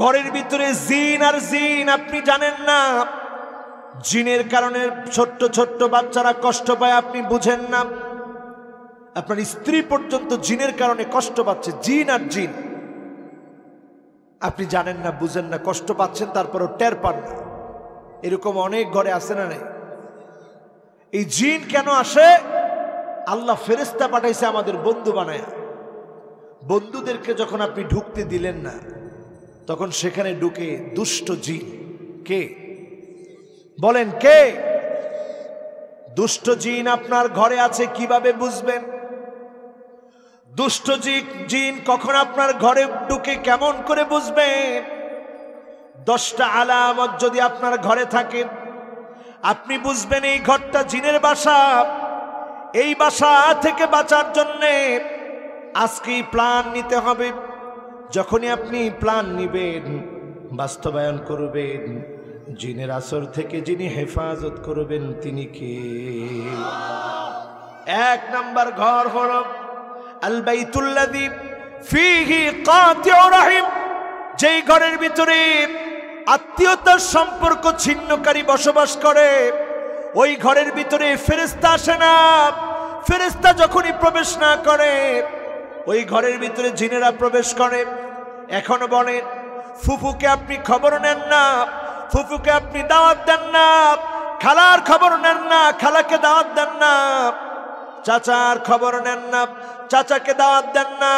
ঘরের ভিতরে জিন আর জিন আপনি জানেন না জিনের কারণে ছোট্ট ছোট্ট বাচ্চারা কষ্ট পায় আপনি বুঝেন না আপনার স্ত্রী পর্যন্ত জিনের কারণে কষ্ট পাচ্ছে জিন আর জিন আপনি জানেন না বুঝেন না কষ্ট পাচ্ছেন তারপরও টের পান না এরকম অনেক ঘরে আসে না নেই এই জিন কেন আসে আল্লাহ ফেরেস্তা পাঠাইছে আমাদের বন্ধু বানায় বন্ধুদেরকে যখন আপনি ঢুকতে দিলেন না তখন সেখানে ঢুকে দুষ্ট জিন কে বলেন কে দুষ্ট জিন আপনার ঘরে আছে কিভাবে বুঝবেন দুষ্ট জিন কখন আপনার ঘরে ঢুকে কেমন করে বুঝবেন দশটা আলামত যদি আপনার ঘরে থাকে আপনি বুঝবেন এই ঘরটা জিনের বাসা এই বাসা থেকে বাঁচার জন্যে আজকেই প্লান নিতে হবে যখনই আপনি প্ল্যান নিবেন বাস্তবায়ন করবেন জিনের আসর থেকে যিনি হেফাজত করবেন তিনি কে এক নাম্বার ঘর হল আলবাইতুল্লাদীপ ফিহি কাতিও যেই ঘরের ভিতরে আত্মীয়তার সম্পর্ক ছিন্নকারী বসবাস করে ওই ঘরের ভিতরে ফেরেস্তা আসে না ফেরেস্তা যখনই প্রবেশ না করে ওই ঘরের ভিতরে জিনেরা প্রবেশ করে এখনো বলেন ফুফুকে আপনি খবর নেন না ফুফুকে আপনি দাওয়াত দেন না খালার খবর নেন না খালাকে দাওয়াত দেন না চাচার খবর নেন না চাচাকে দাওয়াত দেন না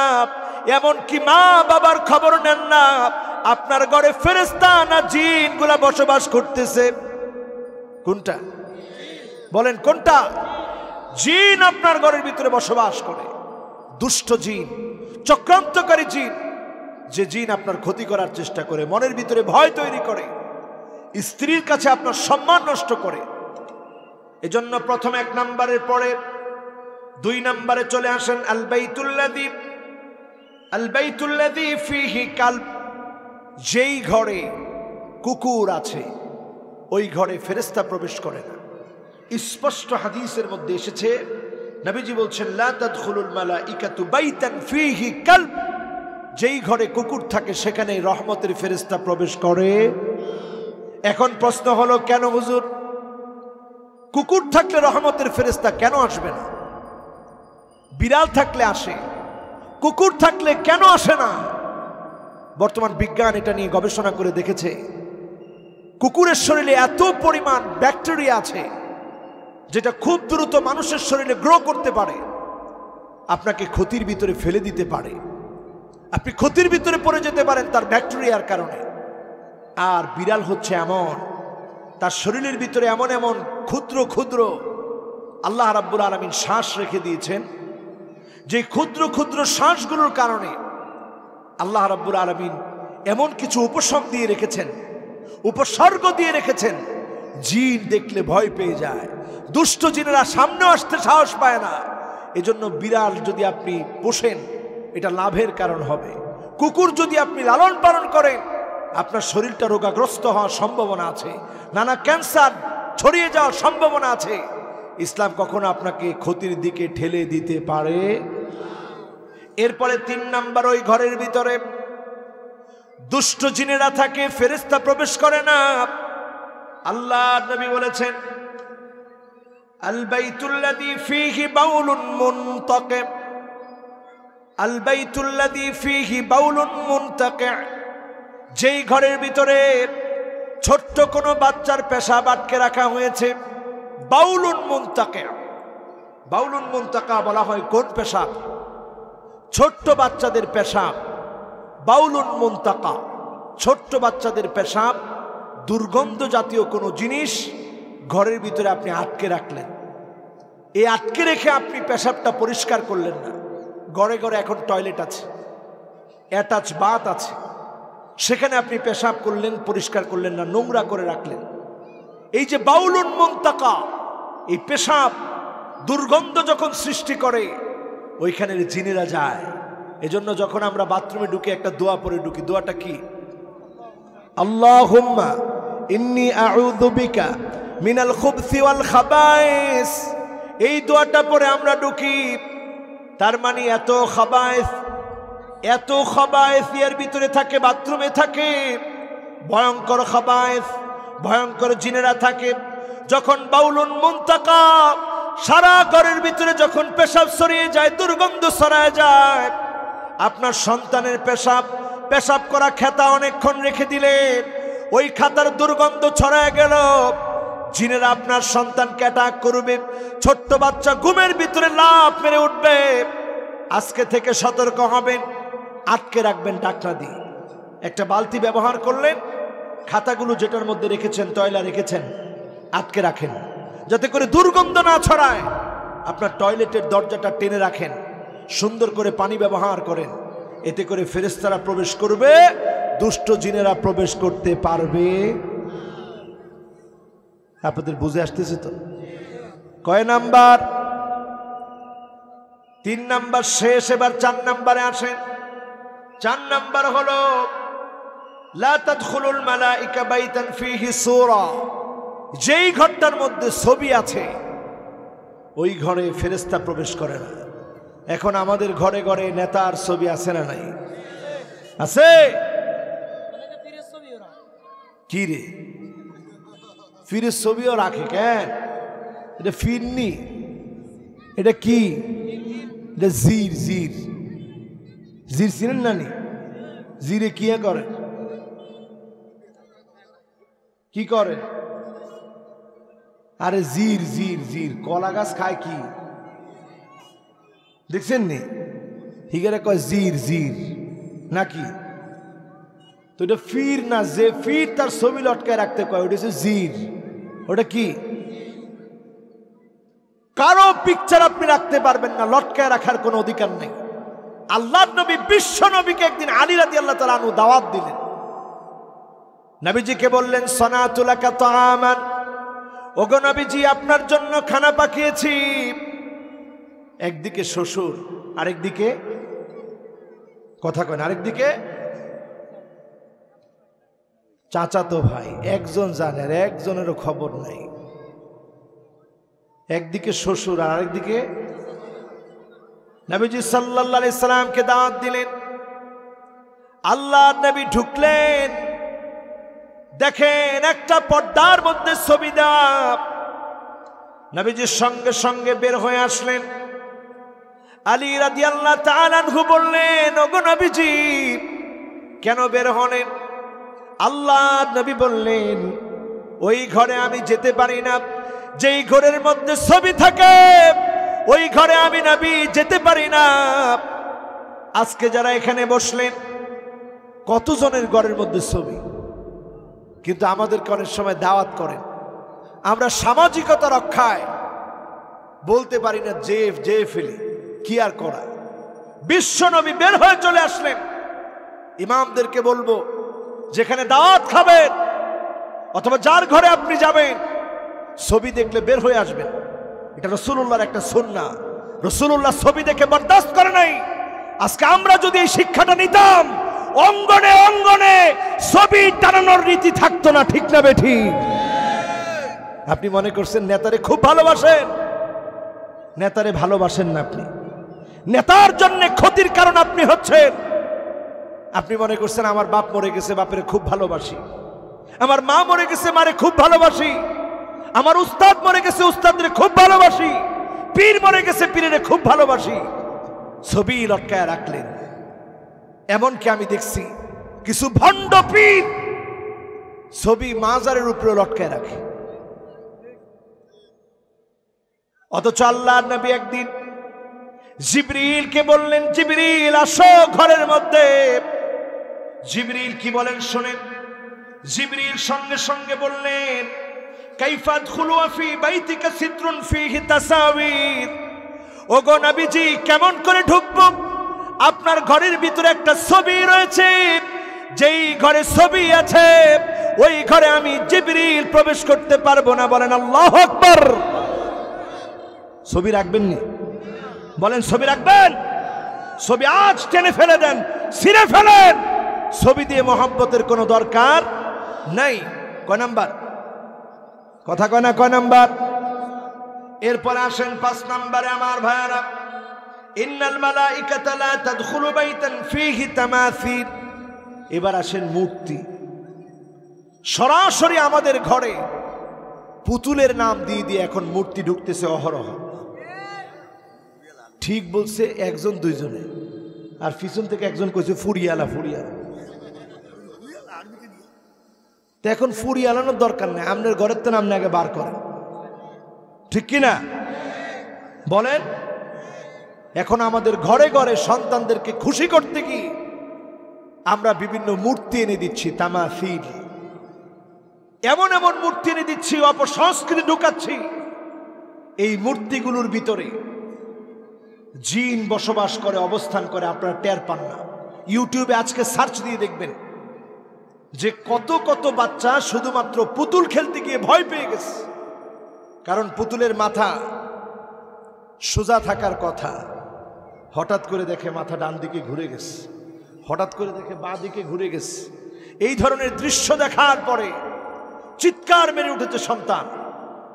এমনকি মা বাবার খবর নেন না আপনার ঘরে ফেরেস্তা না জিনগুলা বসবাস করতেছে কোনটা বলেন কোনটা জিন আপনার ঘরের ভিতরে বসবাস করে দুষ্ট জিন চক্রান্তকারী জিন যে জিন আপনার ক্ষতি করার চেষ্টা করে মনের ভিতরে ভয় তৈরি করে স্ত্রীর কাছে আপনার সম্মান নষ্ট করে এজন্য প্রথম এক নাম্বারের পরে দুই নাম্বারে চলে আসেন যেই ঘরে কুকুর আছে ওই ঘরে ফেরেস্তা প্রবেশ করে না স্পষ্ট হাদিসের মধ্যে এসেছে নবীজি বলছেন যেই ঘরে কুকুর থাকে সেখানে রহমতের ফেরিস্তা প্রবেশ করে এখন প্রশ্ন হলো কেন হুজুর কুকুর থাকলে রহমতের ফেরিস্তা কেন আসবে না বিড়াল থাকলে আসে কুকুর থাকলে কেন আসে না বর্তমান বিজ্ঞান এটা নিয়ে গবেষণা করে দেখেছে কুকুরের শরীরে এত পরিমাণ ব্যাকটেরিয়া আছে যেটা খুব দ্রুত মানুষের শরীরে গ্রো করতে পারে আপনাকে ক্ষতির ভিতরে ফেলে দিতে পারে আপনি ক্ষতির ভিতরে পড়ে যেতে পারেন তার ব্যাকটেরিয়ার কারণে আর বিড়াল হচ্ছে এমন তার শরীরের ভিতরে এমন এমন ক্ষুদ্র ক্ষুদ্র আল্লাহ রাব্বুল আলমিন শ্বাস রেখে দিয়েছেন যে ক্ষুদ্র ক্ষুদ্র শ্বাসগুলোর কারণে আল্লাহ রাব্বুল আলমিন এমন কিছু উপসর্গ দিয়ে রেখেছেন উপসর্গ দিয়ে রেখেছেন জিন দেখলে ভয় পেয়ে যায় দুষ্ট জিনেরা সামনে আসতে সাহস পায় না এজন্য বিড়াল যদি আপনি পোষেন এটা লাভের কারণ হবে কুকুর যদি আপনি লালন পালন করেন আপনার শরীরটা রোগাগ্রস্ত হওয়ার সম্ভাবনা আছে নানা ক্যান্সার ছড়িয়ে যাওয়ার সম্ভাবনা আছে ইসলাম কখনো আপনাকে ক্ষতির দিকে ঠেলে দিতে পারে এরপরে তিন নাম্বার ওই ঘরের ভিতরে দুষ্ট জিনেরা থাকে ফেরেস্তা প্রবেশ করে না আল্লাহ নবী বলেছেন আলবাইতুল্লাদি আলবাইতুল্লাদি মুনতাকে যেই ঘরের ভিতরে ছোট্ট কোনো বাচ্চার পেশা বাটকে রাখা হয়েছে বাউলুন মুনতাকে বাউলুন মুনতাকা বলা হয় কোন পেশা ছোট্ট বাচ্চাদের পেশা বাউলুন মুনতাকা ছোট্ট বাচ্চাদের পেশাব দুর্গন্ধ জাতীয় কোনো জিনিস ঘরের ভিতরে আপনি আটকে রাখলেন এই আটকে রেখে আপনি পেশাবটা পরিষ্কার করলেন না ঘরে ঘরে এখন টয়লেট আছে অ্যাটাচ বাত আছে সেখানে আপনি পেশাব করলেন পরিষ্কার করলেন না নোংরা করে রাখলেন এই যে বাউলুন মন্তাকা এই পেশাব দুর্গন্ধ যখন সৃষ্টি করে ওইখানের জিনেরা যায় এজন্য যখন আমরা বাথরুমে ঢুকে একটা দোয়া পরে ঢুকি দোয়াটা কি আল্লাহ হুম্মা ইন্নি আউদুবিকা মিনাল খুবসি ওয়াল খাবায়েস এই দোয়াটা পরে আমরা ঢুকি তার মানে এত খাবায়েস এত খাবায়েস এর ভিতরে থাকে বাথরুমে থাকে ভয়ঙ্কর খাবায়েস ভয়ঙ্কর জিনেরা থাকে যখন বাউলুন মুন্তাকা সারা ঘরের ভিতরে যখন পেশাব সরিয়ে যায় দুর্গন্ধ সরায় যায় আপনার সন্তানের পেশাব পেশাব করা খেতা অনেকক্ষণ রেখে দিলেন ওই খাতার দুর্গন্ধ ছড়ায় গেল জিনের আপনার সন্তানকে অ্যাটাক করবে ছোট্ট বাচ্চা ঘুমের ভিতরে লাভ মেরে উঠবে আজকে থেকে সতর্ক হবেন আটকে রাখবেন ডাকনা দিয়ে একটা বালতি ব্যবহার করলেন খাতাগুলো যেটার মধ্যে রেখেছেন টয়লা রেখেছেন আটকে রাখেন যাতে করে দুর্গন্ধ না ছড়ায় আপনার টয়লেটের দরজাটা টেনে রাখেন সুন্দর করে পানি ব্যবহার করেন এতে করে ফেরেস্তারা প্রবেশ করবে দুষ্ট জিনেরা প্রবেশ করতে পারবে আপনাদের বুঝে আসতেছে তো কয় নাম্বার তিন নাম্বার শেষ এবার চার নাম্বারে আসেন চার নাম্বার হলো যেই ঘরটার মধ্যে ছবি আছে ওই ঘরে ফেরেস্তা প্রবেশ করে না এখন আমাদের ঘরে ঘরে নেতার ছবি আছে না নাই আছে কি রে ফিরের ছবিও রাখে কেন এটা ফিরনি এটা কি এটা জির জির জির ছিলেন না নি জিরে কি করে কি করে আরে জির জির জির কলা গাছ খায় কি দেখছেন নি হিগেরা কয় জির জির নাকি তো এটা ফির না যে ফির তার ছবি লটকায় রাখতে কয় ওটা হচ্ছে জির ওটা কি কারো পিকচার আপনি রাখতে পারবেন না লটকায় রাখার কোনো অধিকার নেই আল্লাহ নবী বিশ্ব নবীকে একদিন আলী রাতি আল্লাহ তালা আনু দাওয়াত দিলেন নবীজিকে বললেন তো আমার ওগো নবীজি আপনার জন্য খানা পাকিয়েছি একদিকে শ্বশুর আরেকদিকে কথা কেন আরেকদিকে চাচাতো ভাই একজন জানে আর একজনেরও খবর নাই একদিকে শ্বশুর আর আরেকদিকে নবীজি সাল্লা সাল্লামকে দাঁত দিলেন আল্লাহ নবী ঢুকলেন দেখেন একটা পর্দার মধ্যে ছবি দেওয়া নবীজির সঙ্গে সঙ্গে বের হয়ে আসলেন আলী রাদি আল্লাহ তালানহু বললেন ওগো নবীজি কেন বের হলেন আল্লাহ নবী বললেন ওই ঘরে আমি যেতে পারি না যেই ঘরের মধ্যে ছবি থাকে ওই ঘরে আমি নবী যেতে পারি না আজকে যারা এখানে বসলেন কতজনের ঘরের মধ্যে ছবি কিন্তু আমাদেরকে অনেক সময় দাওয়াত করেন আমরা সামাজিকতা রক্ষায় বলতে পারি না যে যে ফেলি কি আর করা বিশ্বনবী বের হয়ে চলে আসলেন ইমামদেরকে বলবো যেখানে দাওয়াত খাবেন অথবা যার ঘরে আপনি যাবেন ছবি দেখলে বের হয়ে আসবেন এটা রসুল্লাহর একটা সন্না রসুল্লাহ ছবি দেখে বরদাস্ত করে নাই আজকে আমরা যদি এই শিক্ষাটা নিতাম অঙ্গনে অঙ্গনে ছবি টানানোর রীতি থাকতো না ঠিক না বেঠি আপনি মনে করছেন নেতারে খুব ভালোবাসেন নেতারে ভালোবাসেন না আপনি নেতার জন্য ক্ষতির কারণ আপনি হচ্ছেন আপনি মনে করছেন আমার বাপ মরে গেছে বাপের খুব ভালোবাসি আমার মা মরে গেছে মারে খুব ভালোবাসি আমার উস্তাদ মরে গেছে উস্তাদের খুব ভালোবাসি পীর মরে গেছে পীরের খুব ভালোবাসি ছবি লটকায় রাখলেন এমনকি আমি দেখছি কিছু ভণ্ড পীর ছবি মাজারের উপরে লটকায় রাখে অথচ আল্লাহ নবী একদিন জিবরিলকে বললেন জিবরিল আসো ঘরের মধ্যে জিবরিল কি বলেন শোনেন জিবরিল সঙ্গে সঙ্গে বললেন কাইফাত খুলুয়াফি বাইতিকা সিত্রুন ফিহি ও ওগো নবীজি কেমন করে ঢুকবো আপনার ঘরের ভিতরে একটা ছবি রয়েছে যেই ঘরে ছবি আছে ওই ঘরে আমি জিবরিল প্রবেশ করতে পারবো না বলেন আল্লাহ আকবার ছবি রাখবেন নি বলেন ছবি রাখবেন ছবি আজ টেনে ফেলে দেন ছিঁড়ে ফেলেন ছবি দিয়ে মহাব্বতের কোনো দরকার নাই কয় নাম্বার কথা কয় না কয় নাম্বার এরপর আসেন পাঁচ নাম্বারে আমার ভাইয়ারা এবার আসেন মূর্তি সরাসরি আমাদের ঘরে পুতুলের নাম দিয়ে দিয়ে এখন মূর্তি ঢুকতেছে অহরহ ঠিক বলছে একজন দুইজনে আর পিছন থেকে একজন কইছে ফুরিয়ালা ফুরিয়ালা তো এখন ফুরি আনানোর দরকার নেই আপনার ঘরের তো নাম আগে বার করেন ঠিক কি না বলেন এখন আমাদের ঘরে ঘরে সন্তানদেরকে খুশি করতে কি আমরা বিভিন্ন মূর্তি এনে দিচ্ছি তামা ফিল এমন এমন মূর্তি এনে দিচ্ছি অপসংস্কৃতি ঢুকাচ্ছি এই মূর্তিগুলোর ভিতরে জিন বসবাস করে অবস্থান করে আপনারা টের পান না ইউটিউবে আজকে সার্চ দিয়ে দেখবেন যে কত কত বাচ্চা শুধুমাত্র পুতুল খেলতে গিয়ে ভয় পেয়ে গেছে কারণ পুতুলের মাথা সোজা থাকার কথা হঠাৎ করে দেখে মাথা ডান দিকে ঘুরে গেছে হঠাৎ করে দেখে বাঁ দিকে ঘুরে গেছে এই ধরনের দৃশ্য দেখার পরে চিৎকার মেরে উঠেছে সন্তান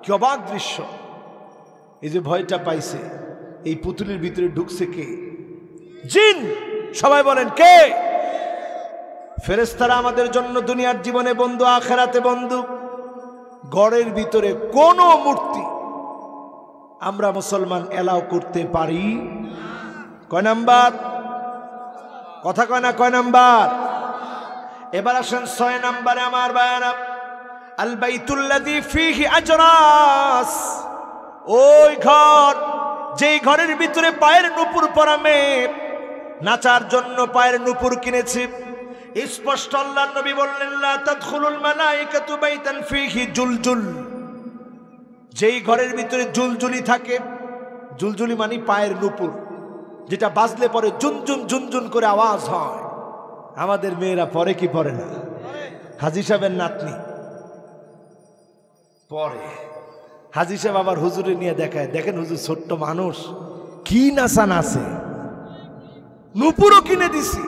কি অবাক দৃশ্য এই যে ভয়টা পাইছে এই পুতুলের ভিতরে ঢুকছে কে জিন সবাই বলেন কে ফেরেস্তারা আমাদের জন্য দুনিয়ার জীবনে বন্ধু আখেরাতে বন্ধু গড়ের ভিতরে কোনো মূর্তি আমরা মুসলমান এলাও করতে পারি কয় নাম্বার কথা কয় না কয় নাম্বার এবার আসেন ছয় নাম্বারে আমার বায়ানা আল বাইতুল্লাদি ফিহি আজরাস ওই ঘর যেই ঘরের ভিতরে পায়ের নুপুর পরামে নাচার জন্য পায়ের নুপুর কিনেছি স্পষ্ট আল্লাহ নবী বললেন লা তাদখুলুল মালাইকাতু বাইতান ফীহি জুলজুল যেই ঘরের ভিতরে জুলজুলি থাকে জুলজুলি মানে পায়ের নুপুর যেটা বাজলে পরে জুনজুন জুনজুন করে আওয়াজ হয় আমাদের মেয়েরা পরে কি পরে না হাজি সাহেবের নাতনি পরে হাজি সাহেব আবার হুজুরে নিয়ে দেখায় দেখেন হুজুর ছোট্ট মানুষ কি নাচা নাচে নুপুরও কিনে দিছি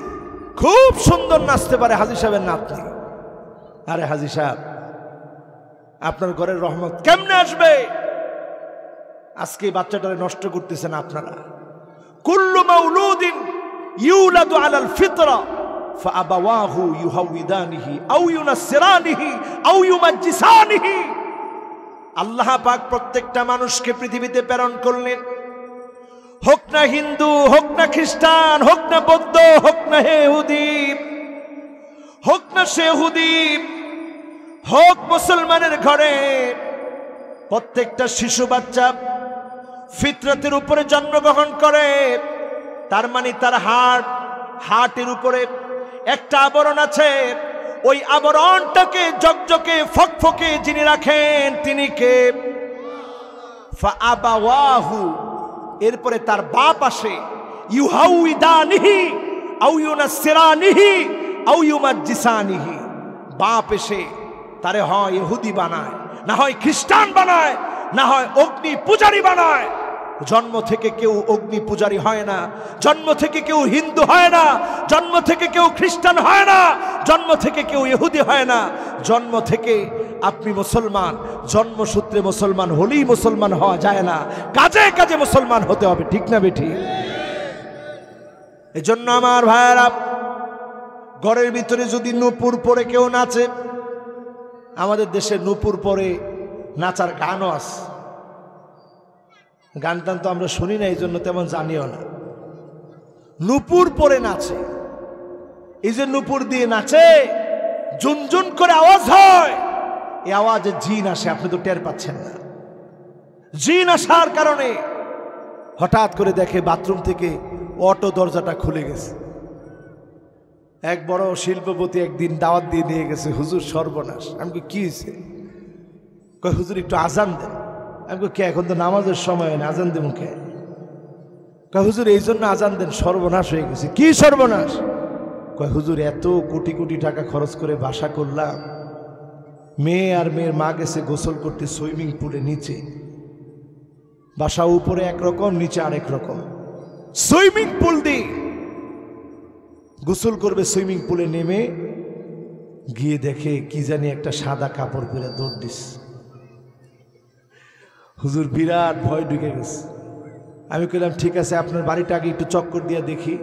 খুব সুন্দর নাচতে পারে হাজি সাহেবের নাতনি আরে হাজি সাহেব আপনার ঘরের রহমত কেমনে আসবে আজকে এই বাচ্চাটারে নষ্ট করতেছেন আপনারা কুল্লু মাউলুদিন ইউলাদু আলাল ফিতরা فأبواه يهودانه أو ينصرانه أو يمجسانه আল্লাহ পাক প্রত্যেকটা মানুষকে পৃথিবীতে প্রেরণ করলেন হোক না হিন্দু হোক না খ্রিস্টান হোক না বৌদ্ধ হোক না হেহুদীপ হোক না সেহুদীপ হোক মুসলমানের ঘরে প্রত্যেকটা শিশু বাচ্চা ফিতরতের উপরে জন্মগ্রহণ করে তার মানে তার হাট হাটের উপরে একটা আবরণ আছে ওই আবরণটাকে জকজকে ফকফকে যিনি রাখেন তিনি কে আবাহু এরপরে তার বাপ আসে বাপ এসে তারে হয় ইহুদি বানায় না হয় খ্রিস্টান বানায় না হয় অগ্নি পূজারী বানায় জন্ম থেকে কেউ অগ্নি পূজারি হয় না জন্ম থেকে কেউ হিন্দু হয় না জন্ম থেকে কেউ খ্রিস্টান হয় না জন্ম থেকে কেউ ইহুদি হয় না জন্ম থেকে আপনি মুসলমান জন্মসূত্রে মুসলমান হলেই মুসলমান হওয়া যায় না কাজে কাজে মুসলমান হতে হবে ঠিক না বেঠি জন্য আমার ভাইয়েরা ঘরের ভিতরে যদি নূপুর পরে কেউ নাচে আমাদের দেশে নূপুর পরে নাচার গানও আছে গান টান তো আমরা শুনি না এই জন্য তেমন জানিও না নুপুর পরে নাচে এই যে নুপুর দিয়ে নাচে ঝুনঝুন করে আওয়াজ হয় এই আওয়াজে জিন আসে আপনি তো টের পাচ্ছেন না জিন আসার কারণে হঠাৎ করে দেখে বাথরুম থেকে অটো দরজাটা খুলে গেছে এক বড় শিল্পপতি একদিন দাওয়াত দিয়ে নিয়ে গেছে হুজুর সর্বনাশ আমি কি হয়েছে হুজুর একটু আজান দেন আমি কে এখন তো নামাজের সময় না আজান দেবো কে হুজুর এই জন্য আজান দেন সর্বনাশ হয়ে গেছে কি সর্বনাশ কয় হুজুর এত কোটি কোটি টাকা খরচ করে বাসা করলাম মেয়ে আর মেয়ের মা গেছে গোসল করতে সুইমিং পুলে নিচে বাসা উপরে একরকম নিচে আরেক রকম সুইমিং পুল দিয়ে গোসল করবে সুইমিং পুলে নেমে গিয়ে দেখে কি জানি একটা সাদা কাপড় পরে দৌড় দিস হুজুর বিরাট ভয় ঢুকে গেছে আমি কইলাম ঠিক আছে আপনার বাড়িটা আগে একটু চক্কর দিয়ে দেখি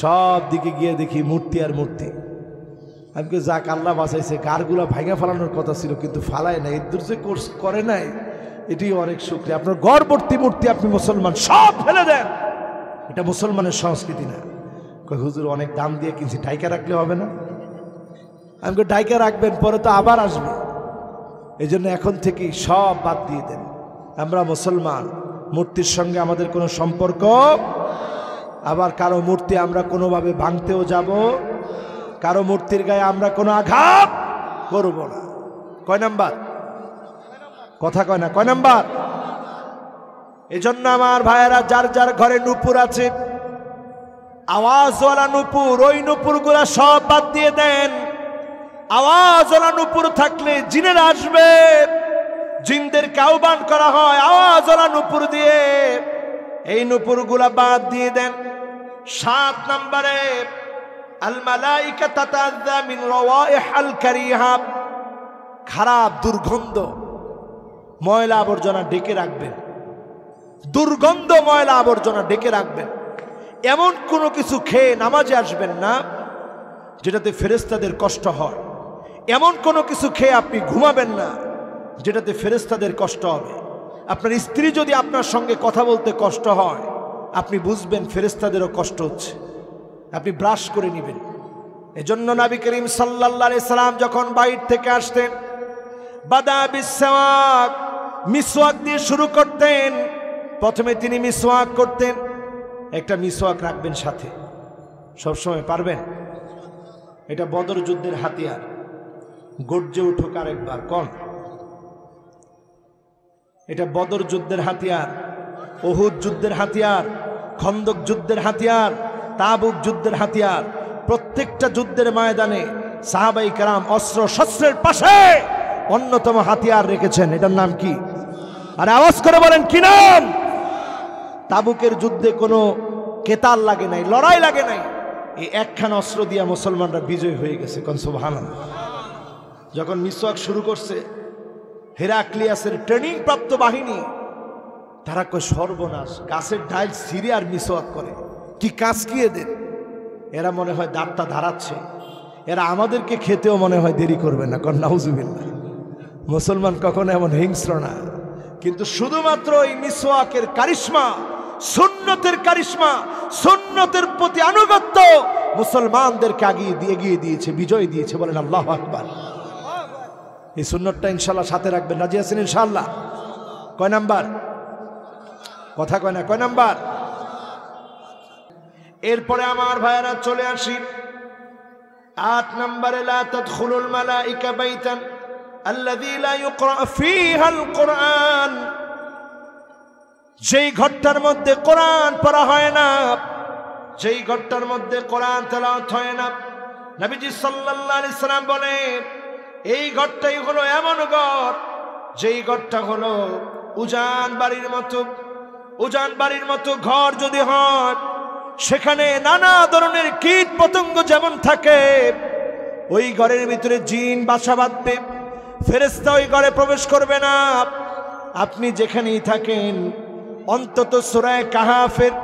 সব দিকে গিয়ে দেখি মূর্তি আর মূর্তি আমি কে যা কাল্লা বাঁচাইছে গারগুলা ভাঙা ফালানোর কথা ছিল কিন্তু ফালায় না এর যে কোর্স করে নাই এটি অনেক সুক্রিয়া আপনার গর্বর্তী মূর্তি আপনি মুসলমান সব ফেলে দেন এটা মুসলমানের সংস্কৃতি না হুজুর অনেক দাম দিয়ে কিনছি ডাইকা রাখলে হবে না আমি ডাইকা রাখবেন পরে তো আবার আসবে এজন্য এখন থেকেই সব বাদ দিয়ে দেন আমরা মুসলমান মূর্তির সঙ্গে আমাদের কোনো সম্পর্ক আবার কারো মূর্তি আমরা কোনোভাবে ভাঙতেও যাব কারো মূর্তির গায়ে আমরা কোনো আঘাত করব না কয় নাম্বার কথা কয় না কয় নাম্বার এজন্য আমার ভাইয়েরা যার যার ঘরে নুপুর আছে আওয়াজওয়ালা নুপুর ওই গুলা সব বাদ দিয়ে দেন আওয়াজ উপর থাকলে জিনের আসবে জিনদেরকে আহ্বান করা হয় আওয়াজ ওলান উপর দিয়ে এই নুপুর গুলা বাদ দিয়ে দেন সাত নম্বরে খারাপ দুর্গন্ধ ময়লা আবর্জনা ডেকে রাখবেন দুর্গন্ধ ময়লা আবর্জনা ডেকে রাখবেন এমন কোনো কিছু খেয়ে নামাজে আসবেন না যেটাতে ফেরেস্তাদের কষ্ট হয় এমন কোনো কিছু খেয়ে আপনি ঘুমাবেন না যেটাতে ফেরেস্তাদের কষ্ট হবে আপনার স্ত্রী যদি আপনার সঙ্গে কথা বলতে কষ্ট হয় আপনি বুঝবেন ফেরেস্তাদেরও কষ্ট হচ্ছে আপনি ব্রাশ করে নেবেন এজন্য নাবি করিম সাল্লা সাল্লাম যখন বাইর থেকে আসতেন বাদা বিশ্বাক মিসওয়াক দিয়ে শুরু করতেন প্রথমে তিনি মিসওয়াক করতেন একটা মিসওয়াক রাখবেন সাথে সবসময় পারবেন এটা বদর যুদ্ধের হাতিয়ার গর্জে উঠুক আরেকবার কন এটা বদর যুদ্ধের হাতিয়ার অহুদ যুদ্ধের হাতিয়ার খন্দক যুদ্ধের হাতিয়ার তাবুক যুদ্ধের হাতিয়ার প্রত্যেকটা যুদ্ধের ময়দানে সাহাবাই কারাম অস্ত্র শস্ত্রের পাশে অন্যতম হাতিয়ার রেখেছেন এটার নাম কি আর আওয়াজ করে বলেন কি নাম তাবুকের যুদ্ধে কোনো কেতাল লাগে নাই লড়াই লাগে নাই এই একখান অস্ত্র দিয়া মুসলমানরা বিজয় হয়ে গেছে কনসুবাহান যখন মিসওয়াক শুরু করছে হেরাক্লিয়াসের ট্রেনিং প্রাপ্ত বাহিনী তারা কয়ে সর্বনাশ গাছের ডাইল সিরে আর মিসওয়াক করে কি কি এদের এরা মনে হয় দাঁতটা ধারাচ্ছে এরা আমাদেরকে খেতেও মনে হয় দেরি করবে না কারণ নাউজুবিল্লা মুসলমান কখনো এমন হিংস্র না কিন্তু শুধুমাত্র এই মিসওয়াকের কারিশ্মা সুন্নতের কারিশ্মা সুন্নতের প্রতি আনুগত্য মুসলমানদেরকে আগিয়ে দিয়ে এগিয়ে দিয়েছে বিজয় দিয়েছে বলেন আল্লাহ আকবার এই সুন্নতটা ইনশাল্লাহ সাথে রাখবেন রাজি আছেন ইনশাল্লাহ কয় নাম্বার কথা কয় না কয় নাম্বার এরপরে আমার ভাইয়েরা চলে আসি আট নম্বরে লাতুল মালা ইকা বাইতান কোরআন যেই ঘরটার মধ্যে কোরআন পড়া হয় না যেই ঘরটার মধ্যে কোরআন তেলাওয়াত হয় না নবীজি সাল্লাল্লাহু আলাইহি সাল্লাম এই ঘরটাই হলো এমন ঘর যেই ঘরটা হলো উজান বাড়ির মতো উজান বাড়ির মতো ঘর যদি হয় সেখানে নানা ধরনের কীট পতঙ্গ যেমন থাকে ওই ঘরের ভিতরে জিন বাসা বাঁধবে ফেরেস্তা ওই ঘরে প্রবেশ করবে না আপনি যেখানেই থাকেন অন্তত সুরায় কাহাফের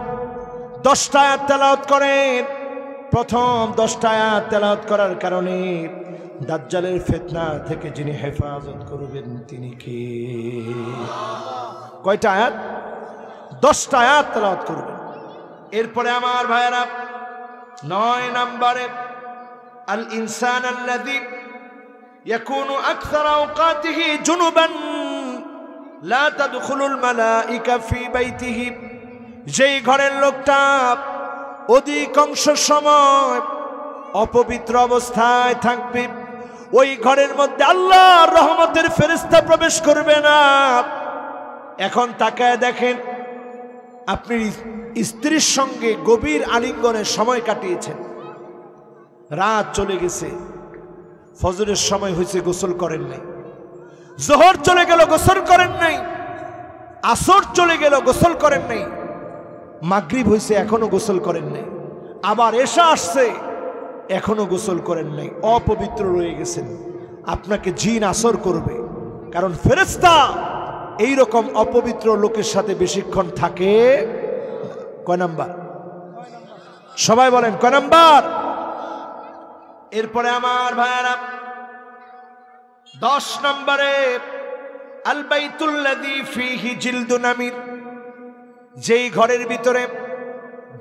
দশটা তেলাওত করেন প্রথম দশটা তেলাওত করার কারণে দাজ্জালের ফেতনা থেকে যিনি হেফাজত করবেন তিনি কে কয়টা আয়াত দশটা আয়াত তেলাওয়াত করবেন এরপরে আমার ভাইয়েরা নয় নম্বরে আল ইনসান আল্লাযী ইয়াকুনু আকসার আওকাতিহি জুনুবান লা তাদখুলুল মালাইকা ফি বাইতিহি যেই ঘরের লোকটা অধিকাংশ সময় অপবিত্র অবস্থায় থাকবে ওই ঘরের মধ্যে আল্লাহ রহমতের ফেরিস্তা প্রবেশ করবে না এখন তাকায় দেখেন আপনি স্ত্রীর সঙ্গে গভীর আলিঙ্গনের সময় কাটিয়েছেন রাত চলে গেছে ফজরের সময় হয়েছে গোসল করেন নাই জোহর চলে গেল গোসল করেন নাই আসর চলে গেল গোসল করেন নাই মাগরীব হয়েছে এখনো গোসল করেন নাই আবার এসা আসছে এখনও গোসল করেন নাই অপবিত্র রয়ে গেছেন আপনাকে জিন আসর করবে কারণ ফেরেস্তা এই রকম অপবিত্র লোকের সাথে বেশিক্ষণ থাকে কয় নাম্বার সবাই বলেন কয় নাম্বার এরপরে আমার ভাইয়ারা দশ নম্বরে আলবাইতুল্লাদি ফিহি জিলদুন যেই ঘরের ভিতরে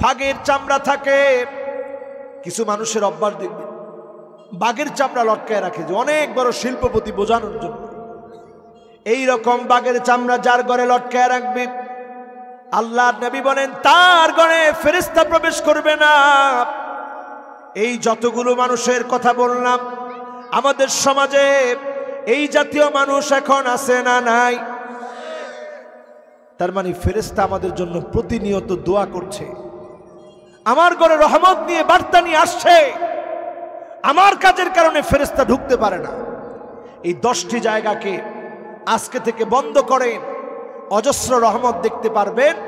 ভাগের চামড়া থাকে কিছু মানুষের অভ্যাস দেখবে বাঘের চামড়া লটকায় রাখে যে অনেক বড় শিল্পপতি বোঝানোর জন্য এই রকম বাঘের চামড়া যার গড়ে লটকায় রাখবে আল্লাহ নবী বলেন তার গড়ে ফেরিস্তা প্রবেশ করবে না এই যতগুলো মানুষের কথা বললাম আমাদের সমাজে এই জাতীয় মানুষ এখন আছে না নাই তার মানে ফেরেস্তা আমাদের জন্য প্রতিনিয়ত দোয়া করছে আমার ঘরে রহমত নিয়ে বার্তা নিয়ে আসছে আমার কাজের কারণে ফেরেস্তা ঢুকতে পারে না এই দশটি জায়গাকে আজকে থেকে বন্ধ করেন অজস্র রহমত দেখতে পারবেন